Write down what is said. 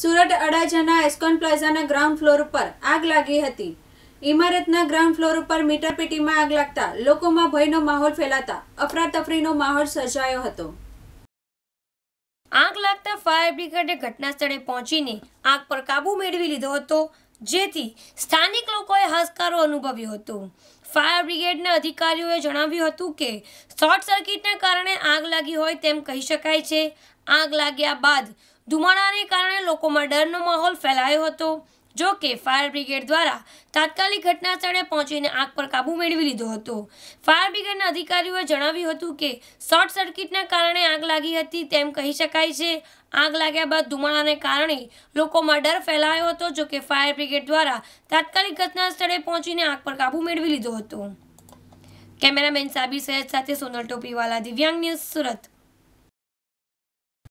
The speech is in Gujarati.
સુરત અડાજાના એસ્કોન પ્લાઝાના ગ્રાઉન્ડ ફ્લોર ઉપર આગ લાગી હતી ઇમારતના ગ્રાઉન્ડ ફ્લોર ઉપર મીટર પેટીમાં આગ લાગતા લોકોમાં ભયનો માહોલ ફેલાતા અફરાતફરીનો માહોલ સર્જાયો હતો આગ લાગતા ફાયર બ્રિગેડે ઘટના સ્થળે પહોંચીને આગ પર કાબૂ મેળવી લીધો હતો જેથી સ્થાનિક લોકોએ હાશકારો અનુભવ્યો હતો ફાયર બ્રિગેડના અધિકારીઓએ જણાવ્યું હતું કે શોર્ટ સર્કિટને કારણે આગ લાગી હોય તેમ કહી શકાય છે આગ લાગ્યા બાદ ધુમાડાને કારણે લોકોમાં ડરનો માહોલ ફેલાયો હતો જો કે ફાયર બ્રિગેડ દ્વારા તાત્કાલિક ઘટના સ્થળે પહોંચીને આગ પર કાબૂ મેળવી લીધો હતો ફાયર બ્રિગેડના અધિકારીઓએ જણાવ્યું હતું કે શોર્ટ સર્કિટના કારણે આગ લાગી હતી તેમ કહી શકાય છે આગ લાગ્યા બાદ ધુમાડાને કારણે લોકોમાં ડર ફેલાયો હતો જો કે ફાયર બ્રિગેડ દ્વારા તાત્કાલિક ઘટના સ્થળે પહોંચીને આગ પર કાબૂ મેળવી લીધો હતો કેમેરામેન સાબી સૈયદ સાથે સોનલ ટોપીવાલા દિવ્યાંગ ન્યૂઝ સુરત